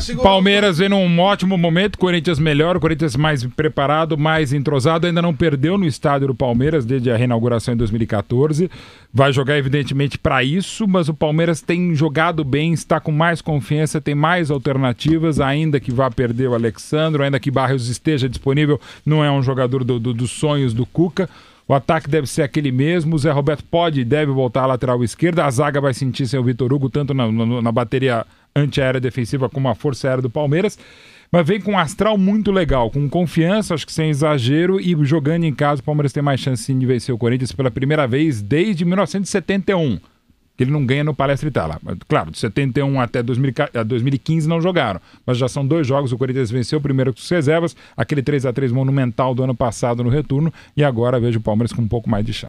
Sim. Palmeiras vem num ótimo momento, Corinthians melhor, Corinthians mais preparado, mais entrosado, ainda não perdeu no estádio do Palmeiras desde a reinauguração em 2014. Vai jogar evidentemente para isso, mas o Palmeiras tem jogado bem, está com mais confiança, tem mais alternativas, ainda que vá perder o Alexandre, ainda que Barrios esteja disponível, não é um jogador do, do, dos sonhos do Cuca. O ataque deve ser aquele mesmo. O Zé Roberto pode e deve voltar à lateral esquerda. A zaga vai sentir sem o Vitor Hugo, tanto na, na, na bateria antiaérea defensiva como a Força Aérea do Palmeiras. Mas vem com um astral muito legal, com confiança, acho que sem exagero, e jogando em casa, o Palmeiras tem mais chance de vencer o Corinthians pela primeira vez desde 1971. Que ele não ganha no Palestra Itália. Claro, de 71 até 2015 não jogaram, mas já são dois jogos. O Corinthians venceu o primeiro com reservas, aquele 3 a 3 monumental do ano passado no retorno, e agora vejo o Palmeiras com um pouco mais de chance.